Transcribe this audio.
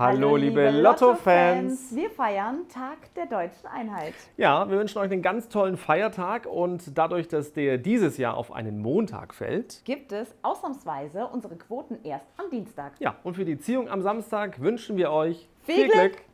Hallo, Hallo, liebe Lotto-Fans! Wir feiern Tag der deutschen Einheit. Ja, wir wünschen euch einen ganz tollen Feiertag und dadurch, dass der dieses Jahr auf einen Montag fällt, gibt es ausnahmsweise unsere Quoten erst am Dienstag. Ja, und für die Ziehung am Samstag wünschen wir euch viel, viel Glück. Glück.